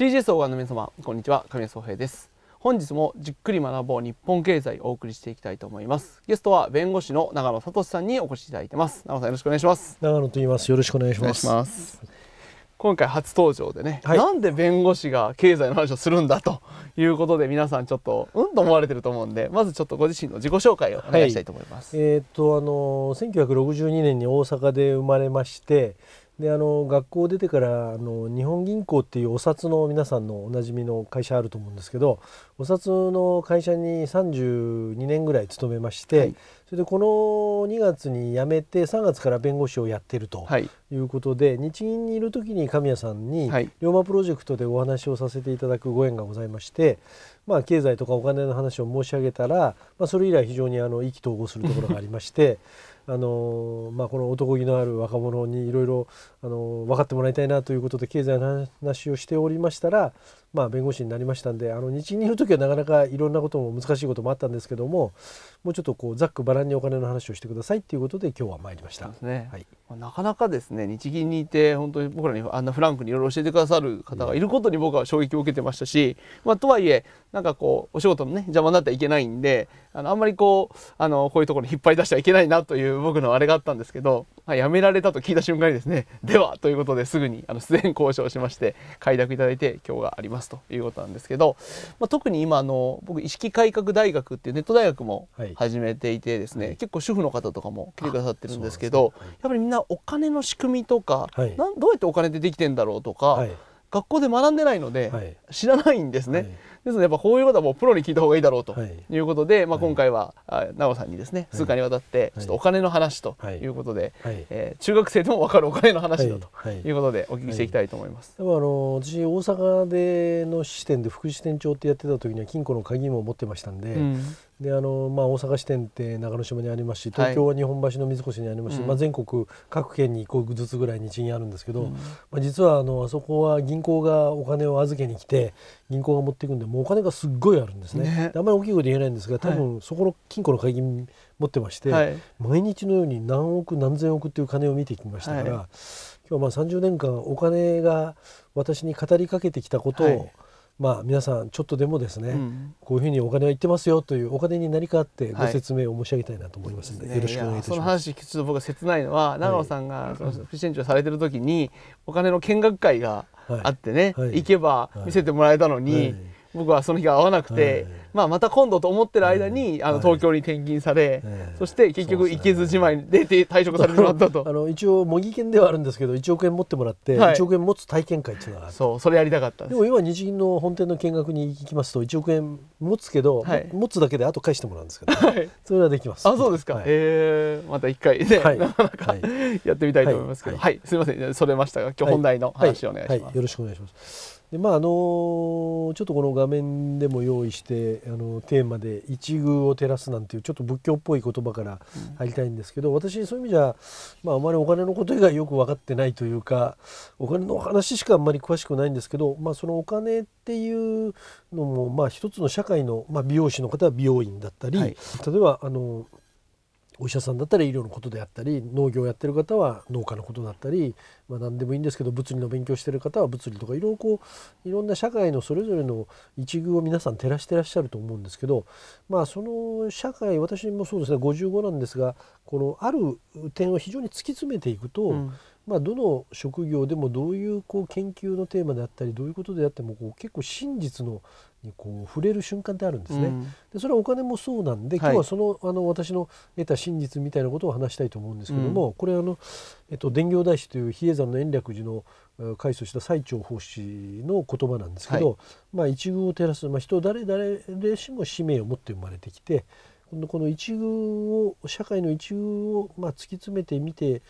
CGS をごの皆様こんにちは神谷宗平です本日もじっくり学ぼう日本経済をお送りしていきたいと思いますゲストは弁護士の長野聡さんにお越しいただいてます長野さんよろしくお願いします長野と言いますよろしくお願いします今回初登場でね、はい、なんで弁護士が経済の話をするんだということで皆さんちょっとうんと思われてると思うんでまずちょっとご自身の自己紹介をお願いしたいと思います、はい、えー、っとあの1962年に大阪で生まれましてであの学校出てからあの日本銀行っていうお札の皆さんのおなじみの会社あると思うんですけどお札の会社に32年ぐらい勤めまして、はい、それでこの2月に辞めて3月から弁護士をやってるということで、はい、日銀にいる時に神谷さんに、龍馬プロジェクトでお話をさせていただくご縁がございまして、まあ、経済とかお金の話を申し上げたら、まあ、それ以来非常に意気投合するところがありまして あのまあ、この男気のある若者にいろいろ分かってもらいたいなということで経済の話をしておりましたら、まあ、弁護士になりましたんであの日銀にいる時はなかなかいろんなことも難しいこともあったんですけどももうちょっとこうざっくばらんにお金の話をしてくださいっていうことで今日は参りました。ね、はいなかなかですね日銀にいて本当に僕らにあんなフランクにいろいろ教えてくださる方がいることに僕は衝撃を受けてましたし、まあ、とはいえなんかこうお仕事のね邪魔になってはいけないんであのあんまりこうあのこういうところに引っ張り出してはいけないなという僕のあれがあったんですけどまあ、辞められたと聞いた瞬間にですね、ではということですぐにあの出演交渉しまして、快諾いただいて今日がありますということなんですけど、まあ、特に今あの、僕、意識改革大学っていうネット大学も始めていてですね、はい、結構主婦の方とかも来てくださってるんですけど、ねはい、やっぱりみんなお金の仕組みとか、はい、なんどうやってお金ってできてんだろうとか、学校で学んでないので知らないんですね。ですのでやっぱこういうことはもうプロに聞いた方がいいだろうということで、はい、まあ、今回は奈緒、はさんにですね数回にわたってちょっとお金の話ということで、はい、えー、中学生でも分かるお金の話だということでお聞きしていきたいと思います。でもあの私大阪での支店で副支店長ってやってた時には金庫の鍵も持ってましたんで、うであのまあ、大阪支店って長野島にありますし東京は日本橋の水越にありますし、はい、まあ、全国各県に1個ずつぐらいに銀あるんですけど、うん、まあ、実はあのあそこは銀行がお金を預けに来て銀行が持っていくんでもうお金がすっごいあるんですね、ね、あんまり大きいこと言えないんですが多分そこの金庫の会議持ってまして、はい、毎日のように何億何千億っていう金を見てきましたから、はい、今日はまあ30年間お金が私に語りかけてきたことを、はいまあ、皆さんちょっとでもですね、うん、こういうふうにお金はいってますよというお金に何かあってご説明を申し上げたいなと思いますので、はい、よろしくお願いいたします。その話聞くと僕切ないのは長野さんが副支店長されてる時にお金の見学会があってね、はいはい、行けば見せてもらえたのに。僕はその日が合わなくて、まあ、また今度と思ってる間に、あの東京に転勤され、そして結局行けずじまいで退職されてしまったと あの一応模擬券ではあるんですけど1億円持ってもらって、は1億円持つ体験会っていうのがそうそれやりたかったでも今日銀の本店の見学に行きますと1億円持つけど、持つだけであと返してもらうんですけど、それはできますあそうですか、はえまた一回ね、なかなか、やってみたいと思いますけどはい、すみませんそれましたが今日本題の話をお願いします、よろしくお願いしますでまああのちょっとこの画面でも用意してあのテーマで「一宮を照らす」なんていうちょっと仏教っぽい言葉から入りたいんですけど、うん、私そういう意味じゃ、まあ、あまりお金のこと以外よく分かってないというかお金の話しかあんまり詳しくないんですけど、まあ、そのお金っていうのも、まあ、一つの社会の、まあ、美容師の方は美容院だったり、はい、例えばあのお医者さんだったら医療のことであったり農業をやってる方は農家のことだったり、まあ、何でもいいんですけど物理の勉強してる方は物理とかいろいろこういろんな社会のそれぞれの一遇を皆さん照らしてらっしゃると思うんですけど、まあ、その社会私もそうですね55なんですがこのある点を非常に突き詰めていくと、うんまあ、どの職業でもどういうこう研究のテーマであったりどういうことであってもこう結構真実のにこう触れる瞬間ってあるんですね、うん、でそれはお金もそうなんで今日はそのあの私の得た真実みたいなことを話したいと思うんですけども、うん、これあの、えっと、伝行大師という比叡山の延暦寺の開祖した最澄法師の言葉なんですけど、はい、まあ、一遇を照らす、まあ、人誰誰しも使命を持って生まれてきてこの一遇を社会の一遇を、まあ、突き詰めてみて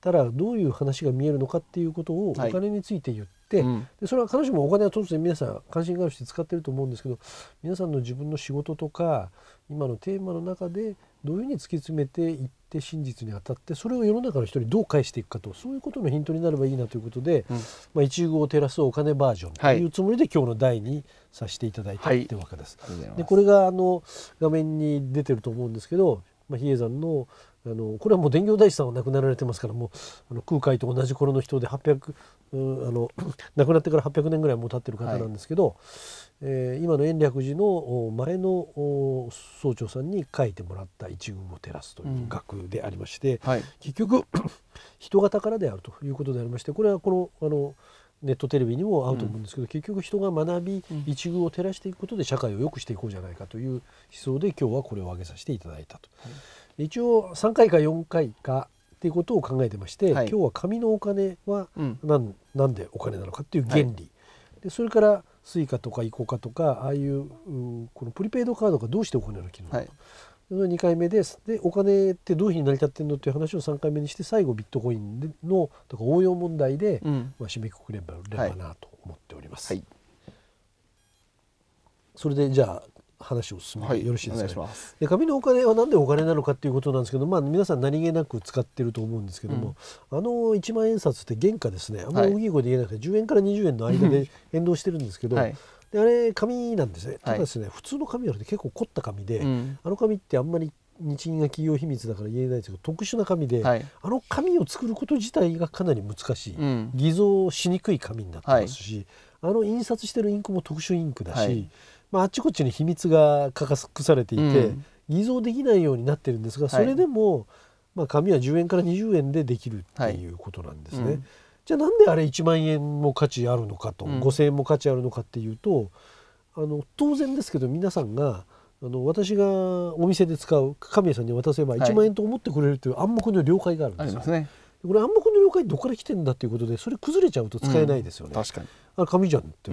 たらどういう話が見えるのかっていうことをお金について言って、はい、うん、でそれは彼女もお金は当然皆さん関心があるし使ってると思うんですけど皆さんの自分の仕事とか今のテーマの中でどういうふうに突き詰めていって真実に当たってそれを世の中の人にどう返していくかとそういうことのヒントになればいいなということで、うん、まあ、一遇を照らすお金バージョンというつもりで、今日の題にさせていただいたというわけです。はい、でこれがあの画面に出てると思うんですけど、まあ、比叡山のあのこれはもう伝行大師さんは亡くなられてますからもうあの空海と同じ頃の人で800あの 亡くなってから800年ぐらいもう経ってる方なんですけど、はい、えー、今の延暦寺の前の総長さんに書いてもらった一宮を照らすという額でありまして、うんはい、結局 人型からであるということでありましてこれはこのあのネットテレビにも合うと思うんですけど、うん、結局人が学び一遇を照らしていくことで社会を良くしていこうじゃないかという思想で今日はこれを挙げさせていただいたと。はい一応3回か4回かっていうことを考えてまして、はい、今日は紙のお金は何,、うん、でお金なのかっていう原理、はい、でそれからスイカとかイコカとかああいうこのプリペイドカードがどうしてお金の機能なのか、はい、2回目ですでお金ってどういうふうに成り立ってるのっていう話を3回目にして最後ビットコインのとか応用問題で、うん、まあ、締めくくればればなと思っております。はい、それでじゃあ話を進めて、はい、よろしいですか、ね、で紙のお金は何でお金なのかっていうことなんですけど、まあ、皆さん何気なく使ってると思うんですけども、うん、あの1万円札って原価ですねあんまり大きい声で言えなくて、はい、10円から20円の間で変動してるんですけど、はいであれ紙なんですね、ただですね、はい、普通の紙より結構凝った紙で、うん、あの紙ってあんまり日銀が企業秘密だから言えないですけど特殊な紙で、はい、あの紙を作ること自体がかなり難しい、うん、偽造しにくい紙になってますし、はい、あの印刷してるインクも特殊インクだし、まあ、あちこちに秘密が隠されていて、うん、偽造できないようになってるんですがそれでも、はい、まあ、紙は10円から20円でできるっていうことなんですね。はいうん、じゃあなんであれ1万円も価値あるのかと、5,000円も価値あるのかっていうとあの当然ですけど皆さんがあの私がお店で使う神谷さんに渡せば1万円と思ってくれるという暗黙の了解があるんですよ。はい、ねこれ暗黙の了解どこから来てんだっていうことでそれ崩れちゃうと使えないですよね、うん、確かにあ紙じゃんって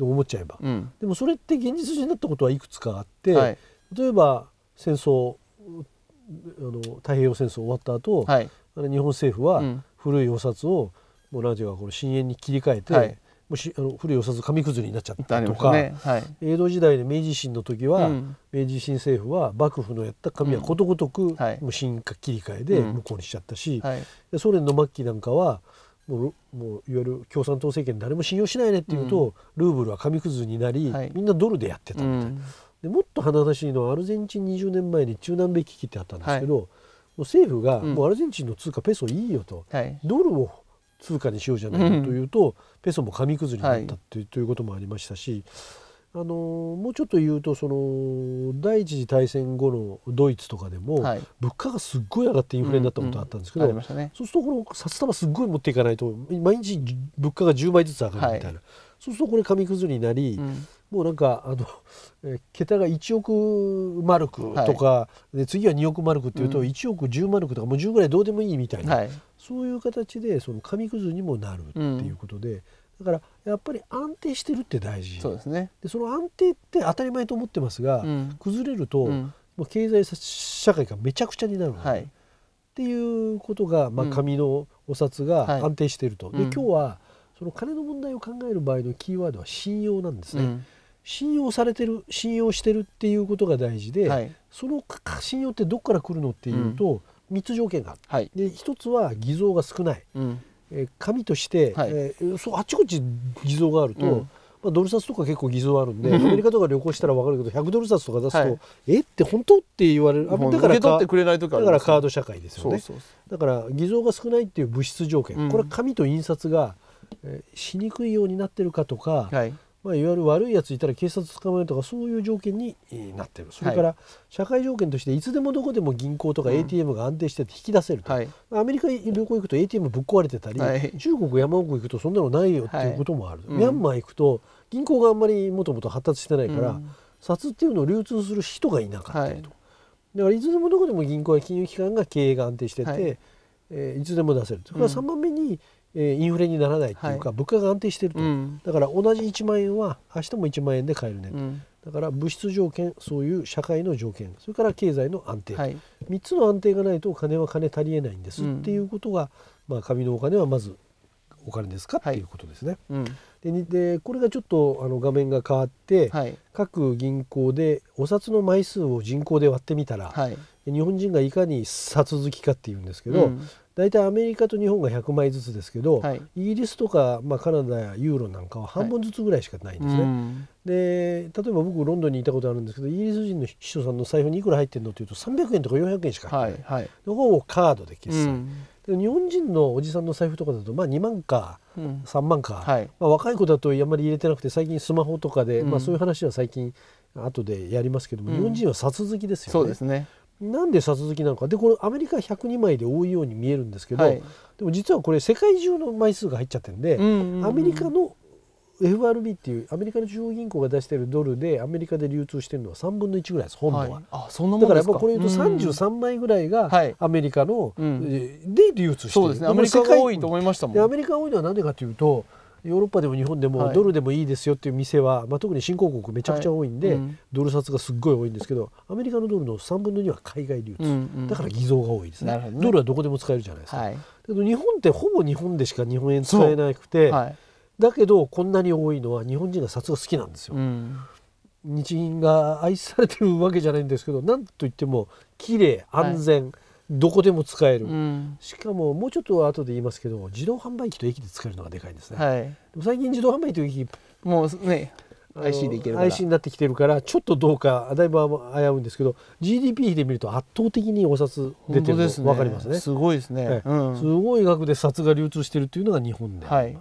思っちゃえば、うん、でもそれって現実になったことはいくつかあって、はい、例えば戦争あの太平洋戦争終わった後、はい、あの日本政府は古いお札をもうラジオがこの深淵に切り替えて、はいもしあの古いおず紙くずになっちゃったとか、ねはい、江戸時代で明治維新の時は、うん、明治維新政府は幕府のやった紙はことごとく、はい、もう進化切り替えで向こうにしちゃったし、はい、ソ連の末期なんかはもうもういわゆる共産党政権誰も信用しないねっていうと、うん、ルーブルは紙くずになり、みんなドルでやってたみたいな、でもっと華々しいのはアルゼンチン20年前に中南米危機ってあったんですけど、もう政府が、もうアルゼンチンの通貨ペソいいよと、ドルを通貨にしようじゃないかというと、うん、ペソも紙くずになったという,、ということもありましたしあのもうちょっと言うとその第一次大戦後のドイツとかでも、はい、物価がすっごい上がってインフレになったことあったんですけど、うんうんね、そうするとこの札束すっごい持っていかないと毎日物価が10倍ずつ上がるみたいな、はい、そうするとこれ紙くずになり、うん、もうなんかあの、え桁が1億マルクとか、はい、で次は2億マルクっていうと1億10マルクとかもう10ぐらいどうでもいいみたいな。そういう形でその紙くずにもなるっていうことで、うん、だからやっぱり安定してるって大事そうですねでその安定って当たり前と思ってますが、うん、崩れると、うん、まあ、経済社会がめちゃくちゃになるね、はい、っていうことが、まあ、紙のお札が安定してると、はい、で今日はその金の問題を考える場合のキーワードは信用なんですね。信用されてる信用してるっていうことが大事で、はい、その信用ってどこから来るのっていうと、3つ条件がある、はい、で1つは偽造が少ない、うん、え紙として、はい、えー、そうあちこち偽造があると、うん、まあ、ドル札とか結構偽造あるんで、アメリカとか旅行したら分かるけど100ドル札とか出すと、はい、えって本当って言われるだからだからカード社会ですよねだから偽造が少ないっていう物質条件、これは紙と印刷が、えー、しにくいようになってるかとか、はいまあ、いわゆる悪いやついたら警察捕まえるとかそういう条件になってるそれから社会条件としていつでもどこでも銀行とか ATM が安定して引き出せると、はい、アメリカ旅行行くと ATM ぶっ壊れてたり、はい、中国山奥行くとそんなのないよっていうこともある、はい、ミャンマー行くと銀行があんまりもともと発達してないから、うん、札っていうのを流通する人がいなかったりと、だからいつでもどこでも銀行や金融機関が経営が安定してて、はい、えー、いつでも出せるそれから3番目に、うんえインフレにならないっていうか、物価が安定してると、うん、だから同じ1万円は明日も1万円で買えるねと、うん、だから物質条件そういう社会の条件それから経済の安定、はい、3つの安定がないと金は金足りえないんです、うん、っていうことが、まあ、紙のお金はまずお金ですかっていうことですね。でこれがちょっとあの画面が変わって、各銀行でお札の枚数を人口で割ってみたら、日本人がいかに札好きかっていうんですけど、大体アメリカと日本が100枚ずつですけど、はい、イギリスとか、まあ、カナダやユーロなんかは半分ずつぐらいしかないんですね。はいで例えば僕ロンドンにいたことあるんですけどイギリス人の秘書さんの財布にいくら入ってるのっていうと300円とか400円しか入ってない、はいはい、のをカードで決済、うん、で日本人のおじさんの財布とかだと、まあ、2万か、うん、3万か、はい、まあ、若い子だとあんまり入れてなくて最近スマホとかで、うん、まあ、そういう話は最近後でやりますけども、日本人は札付きですよね。そうですねなんで札付きなのかでこのアメリカ102枚で多いように見えるんですけど、はい、でも実はこれ世界中の枚数が入っちゃってるんで、うんうん、アメリカの FRB っていうアメリカの中央銀行が出してるドルでアメリカで流通してるのは3分の1ぐらいです本土は、はい、あそんなもんだからやっぱこれ言うと33枚ぐらいがアメリカの、うん、で流通してる、そうですねアメリカが多いと思いましたもんアメリカが多いのは何でかというとヨーロッパでも日本でもドルでもいいですよっていう店は、はい、まあ、特に新興国めちゃくちゃ多いんで、はいうん、ドル札がすっごい多いんですけどアメリカのドルの3分の2は海外流通、うんうん、だから偽造が多いですね、ね、ドルはどこでも使えるじゃないですか、はい、だけど日本ってほぼ日本でしか日本円使えなくて、だけどこんなに多いのは日本人が札が好きなんですよ、うん、日銀が愛されてるわけじゃないんですけどなんといっても綺麗安全、どこでも使える、うん、しかももうちょっと後で言いますけど自動販売機と駅で使えるのがでかいんですね、はい、でも最近自動販売機と駅もうね IC でいける IC になってきてるからちょっとどうかだいぶ危ういんですけど GDP で見ると圧倒的にお札出てるの、分かりますねすごいですね、はいうん、すごい額で札が流通してるっていうのが日本で、はい、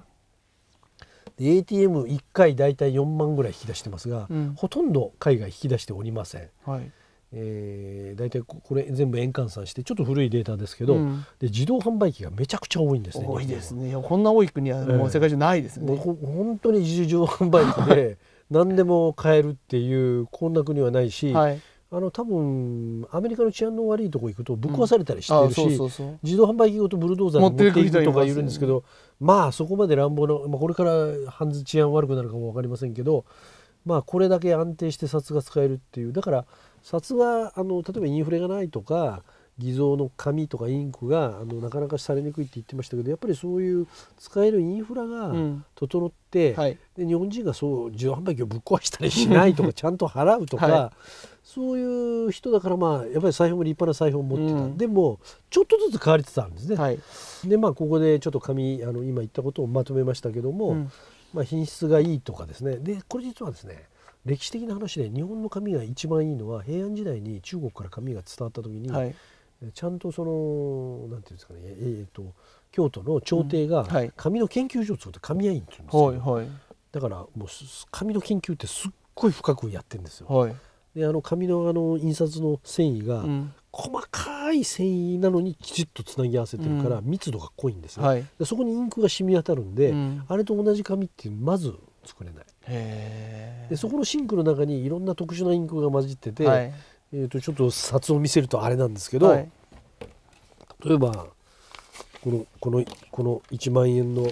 ATM1 回だいたい4万ぐらい引き出してますが、うん、ほとんど海外引き出しておりません、はい、えー、大体これ全部円換算してちょっと古いデータですけど、うん、で自動販売機がめちゃくちゃ多いんですね多いですねこんな多い国はもう世界中ないですね、えー、本当に自動販売機で 何でも買えるっていうこんな国はないし、はい、あの多分アメリカの治安の悪いとこ行くとぶっ壊されたりしてるし、自動販売機ごとブルドーザーに持っていく人がいるんですけど、ね、まあそこまで乱暴な、まあ、これからンズ治安悪くなるかも分かりませんけどまあ、これだけ安定して札が使えるっていうだから札はあの例えばインフレがないとか偽造の紙とかインクがあのなかなかされにくいって言ってましたけどやっぱりそういう使えるインフラが整って、うんはい、で日本人がそう自動販売機をぶっ壊したりしないとか ちゃんと払うとか、はい、そういう人だからまあやっぱり財布も立派な財布を持ってた、うん、でもちょっとずつ変われてたんですね。はい、でまあここでちょっと紙あの今言ったことをまとめましたけども、うん、まあ、品質がいいとかですねでこれ実はですね歴史的な話で日本の紙が一番いいのは平安時代に中国から紙が伝わった時に、はい、ちゃんとそのなんていうんですかねえー、っと京都の朝廷が紙の研究所を作って紙屋院っていうんですよ、はい、だからもう紙の研究ってすっごい深くやってるんですよ。はい、であの紙のあの印刷の繊維が、うん細かい繊維なのにきちっとつなぎ合わせてるから密度が濃いんですね、うんはい、そこにインクが染み当たるんで、うん、あれと同じ紙ってまず作れないでそこのシンクの中にいろんな特殊なインクが混じってて、はい、えー、とちょっと札を見せるとあれなんですけど、はい、例えばこのこのこの1万円の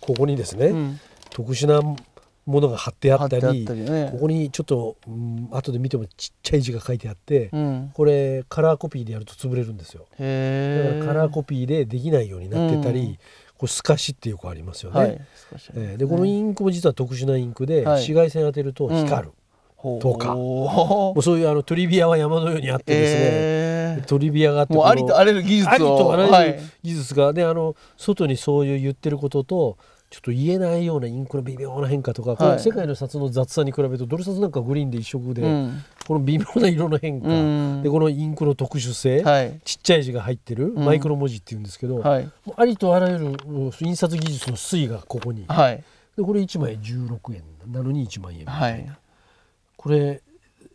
ここにですね、うん、特殊なものが貼ってあったり、ね、ここにちょっと、うん、後で見てもちっちゃい字が書いてあって、うん、これカラーコピーでやると潰れるんですよだからカラーコピーでできないようになってたり、うん、こう透かしってよくありますよね、はい、えー、でこのインクも実は特殊なインクで、紫外線当てると光る、とかもうそういうあのトリビアは山のようにあってですね、トリビアがあってありとあらゆる技術をあ技術が、ね、はい、あの外にそういう言ってることとちょっと言えないようなインクの微妙な変化とか、はい、世界の札の雑さに比べるとドル札なんかグリーンで一色で、うん、この微妙な色の変化、うん、でこのインクの特殊性、はい、ちっちゃい字が入ってる、マイクロ文字っていうんですけど、はい、ありとあらゆる印刷技術の推移がここに、はい、でこれ1枚16円なのに1万円みたいな、これ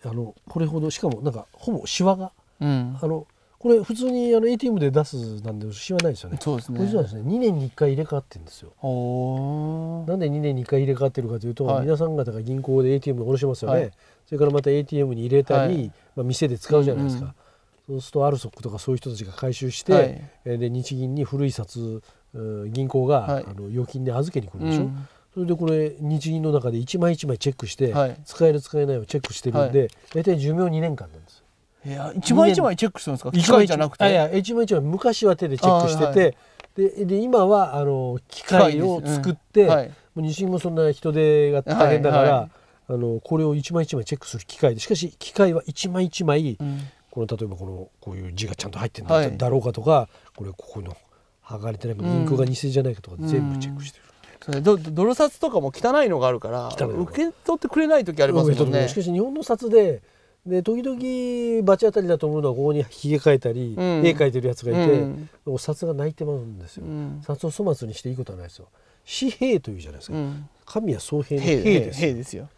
あのこれほどしかもなんかほぼしわが、あのこれ普通にあの ATM で出すなんで知らないですよね。そうですね。これ実はですね、2年に1回入れ替わってるんですよ。なんで2年に1回入れ替わってるかというと、はい、皆さん方が銀行で ATM を下ろしますよね、はい。それからまた ATM に入れたり、はい、まあ店で使うじゃないですか。うんうん、そうするとアルソックとかそういう人たちが回収して、はい、で日銀に古い札銀行が、あの預金で預けに来るでしょ。うんそれでこれ日銀の中で一枚一枚チェックして、使える使えないをチェックしてるんで、大体寿命2年間なんです。いや一枚一枚チェックするんですか機械じゃなくていや一枚一枚昔は手でチェックしてて、でで今はあの機械を作って、はい、もう西もそんな人手が大変だから、はいはい、あのこれを一枚一枚チェックする機械でしかし機械は一枚一枚、うん、この例えばこのこういう字がちゃんと入ってるんだはい、だろうかとかこれここの剥がれてないか、うん、インクが偽じゃないかとか全部チェックしてる。うん、ど泥札とかも汚いのがあるから受け取ってくれない時ありますもんね。しかし日本の札でで時々罰当たりだと思うのはここにひげ描いたり、うん、絵描いてるやつがいて、うん、お札が泣いてまうんですよ、うん、札を粗末にしていいことはないですよ紙幣というじゃないですか、神は総平の兵ですよ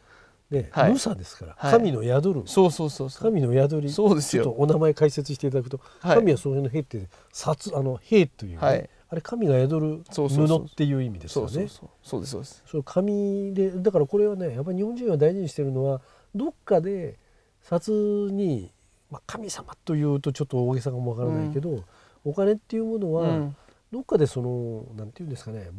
ね、はい、無差ですから、神の宿るそうそうそう神の宿りそうですよお名前解説していただくと、はい、神は総平の兵って札あの兵という、ね、はいあれ神が宿る布っていう意味ですよね。そうですそうです。それでだからこれはねやっぱり日本人は大事にしてるのはどっかで札に、まあ、神様というとちょっと大げさかもわからないけど、うん、お金っていうものは、うん、どっかでそのなんていうんですかね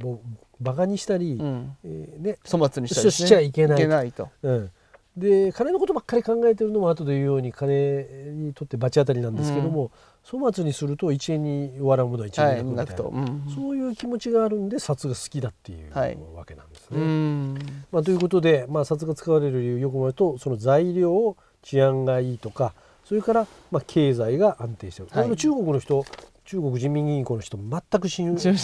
バカにしたり、うん、えー、ね、粗末にしたり、ね、しちゃいけないと。うんで金のことばっかり考えてるのも後で言うように金にとって罰当たりなんですけども、うん、粗末にすると1円に笑うものは1円になくと、はいうん、そういう気持ちがあるんで札が好きだっていう、わけなんですね。まあ、ということで、まあ、札が使われる理由よくもうとその材料を治安がいいとかそれからまあ経済が安定してる、はい、中国の人中国人民銀行の人全く信用中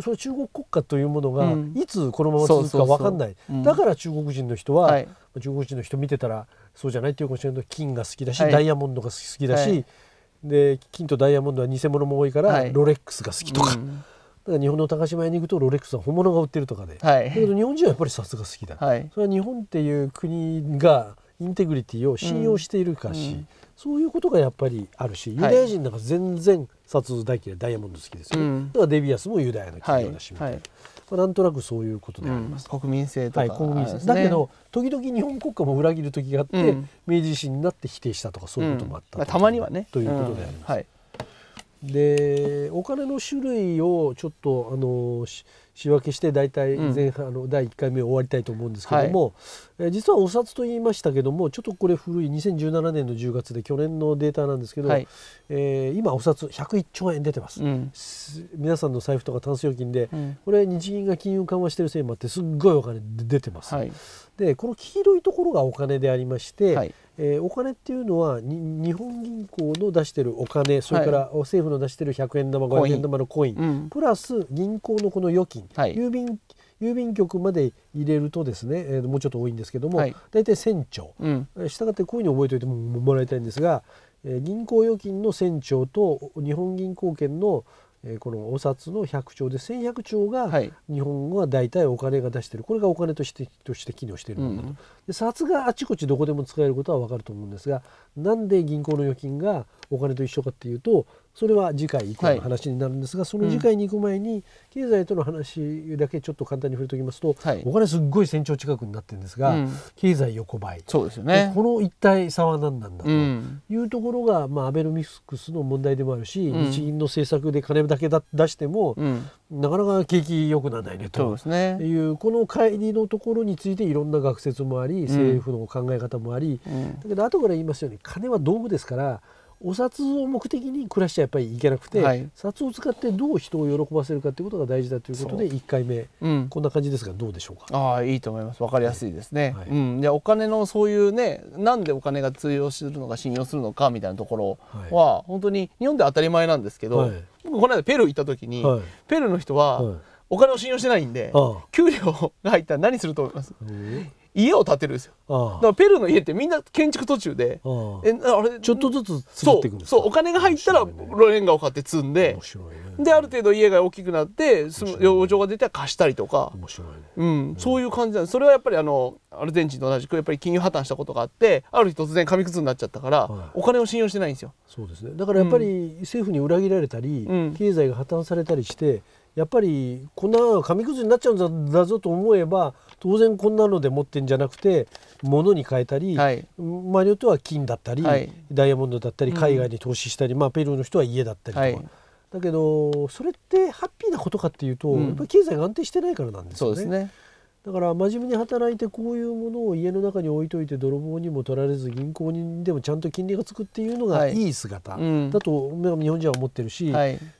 それ中国国家というものが、いつこのまま続くか分かんないだから中国人の人は、はい、中国人の人見てたらそうじゃないっていうかもしれない金が好きだし、はい、ダイヤモンドが好きだし、はい、で金とダイヤモンドは偽物も多いから、ロレックスが好きとか。うんだから日本の高島屋に行くとロレックスは本物が売ってるとかで、だけど日本人はやっぱりさすが好きだ、それは日本っていう国がインテグリティを信用しているかし、うん、そういうことがやっぱりあるし、ユダヤ人なんか全然殺戮大嫌いダイヤモンド好きですね、うん、からデビアスもユダヤの企業だしみたいな。はいまあ、なんとなくそういうことであります、うん、国民性と、ね、はい、国民性だけど時々日本国家も裏切る時があって、明治維新になって否定したとかそういうこともあった、まあ、たまにはねということであります。はいでお金の種類をちょっとあの仕分けして大体前半、うん、の第1回目終わりたいと思うんですけども、はい、え実はお札と言いましたけどもちょっとこれ古い2017年の10月で去年のデータなんですけど、はい、えー、今お札101兆円出てます、うん、皆さんの財布とかタンス預金で、うん、これ日銀が金融緩和してるせいもあってすっごいお金出てます、はい、でこの黄色いところがお金でありまして、はい、えー、お金っていうのは日本銀行の出してるお金それから政府の出してる100円玉500円玉のコイン、うん、プラス銀行のこの預金、はい、郵便郵便局まで入れるとですね、えー、もうちょっと多いんですけども、はい、大体1000兆、うん、したがってこういうふうに覚えておいてもらいたいんですが、えー、銀行預金の1000兆と日本銀行券のえー、このお札の100兆で1100兆が日本は大体お金が出してるこれがお金としてとして機能しているんだと、うん、で札があちこちどこでも使えることは分かると思うんですがなんで銀行の預金がお金と一緒かっていうとそれは次回以降の話になるんですが、はい、その次回に行く前に経済との話だけちょっと簡単に触れておきますと、お金すっごい船長近くになってるんですが、うん、経済横ばいそうですよ、ね、この一体差は何なんだというところが、まあ、アベノミクスの問題でもあるし、うん、日銀の政策で金だけだ出しても、うん、なかなか景気良くならないねという、ね、この帰りのところについていろんな学説もあり政府の考え方もあり、だけど後から言いますように金は道具ですから。お札を目的に暮らしてやっぱりいけなくて、はい、札を使ってどう人を喜ばせるかということが大事だということで1回目、うん、こんな感じですがどうでしょうかあいいと思います分かりやすいですね、はい、うん、でお金のそういうねなんでお金が通用するのか信用するのかみたいなところは、はい、本当に日本では当たり前なんですけど、はい、僕この間ペルー行った時に、ペルーの人は、お金を信用してないんで、給料が入ったら何すると思います、えー、家を建てるんですよだからペルーの家ってみんな建築途中でえあれちょっとずつ積っていくんですそうお金が入ったらレンガを買って積んで、ね、である程度家が大きくなってその養生が出たら貸したりとか、ね、うん、そういう感じなんですそれはやっぱりあのアルゼンチンと同じくやっぱり金融破綻したことがあってある日突然紙くずになっちゃったから、はい、お金を信用してないんですよそうですねだからやっぱり政府に裏切られたり、うん、経済が破綻されたりしてやっぱりこんな紙くずになっちゃうんだぞと思えば当然こんなので持ってんじゃなくて物に変えたり、はい、まあ、によっては金だったり、はい、ダイヤモンドだったり海外に投資したり、うん、まあ、ペルーの人は家だったりとか、はい、だけどそれってハッピーなことかっていうと、うん、やっぱり経済が安定してないからなんですよね。だから真面目に働いてこういうものを家の中に置いといて泥棒にも取られず銀行にでもちゃんと金利がつくっていうのがいい姿だと日本人は思ってるし、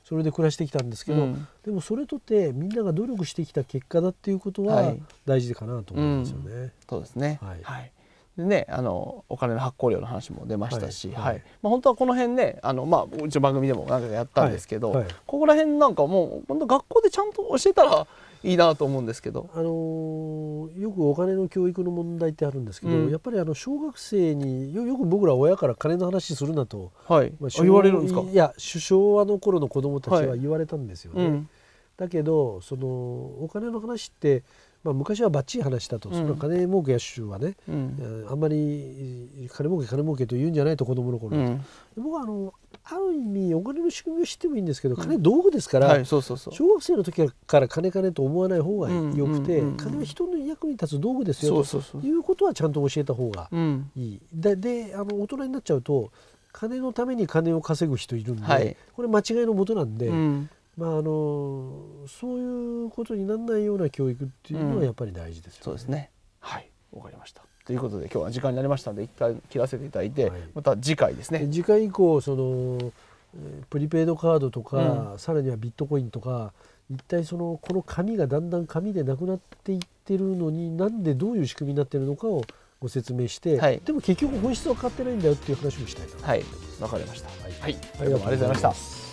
それで暮らしてきたんですけど、でもそれとてみんなが努力してきた結果だっていうことは大事かなと思うんですよね。はいうん、そうですね、はいでね、あのお金の発行量の話も出ましたし、はい、はい、まあ、本当はこの辺ねあの、まあ、うちの番組でもなんかやったんですけど、はいはい、ここら辺なんかもう本当学校でちゃんと教えたらいいなと思うんですけど、あのー、よくお金の教育の問題ってあるんですけど、うん、やっぱりあの小学生によく僕ら親から金の話するなと、はいまあ、言われるんですかいや首相はの頃の子供たちは言われたんですよね。はいうん、だけどそのお金の話ってまあ、昔はばっちり話したと、うん、その金儲けやはね、うん、あんまり金儲け金儲けと言うんじゃないと子供の頃、うん、僕はあのある意味お金の仕組みを知ってもいいんですけど金道具ですから、小学生の時から金金と思わない方がよくて、金は人の役に立つ道具ですよということはちゃんと教えた方がいい。でであの大人になっちゃうと金のために金を稼ぐ人いるんで、はい、これ間違いのもとなんで。まああのそういうことにならないような教育っていうのはやっぱり大事ですよね。うん、そうですねはいわかりましたということで今日は時間になりましたので一回切らせていただいて、はい、また次回ですね。次回以降そのプリペイドカードとか、うん、さらにはビットコインとか一体そのこの紙がだんだん紙でなくなっていってるのになんでどういう仕組みになってるのかをご説明して、はい、でも結局本質は変わってないんだよっていう話もしたいと思います。はい、わかりました。はい、はい、ありがとうございました。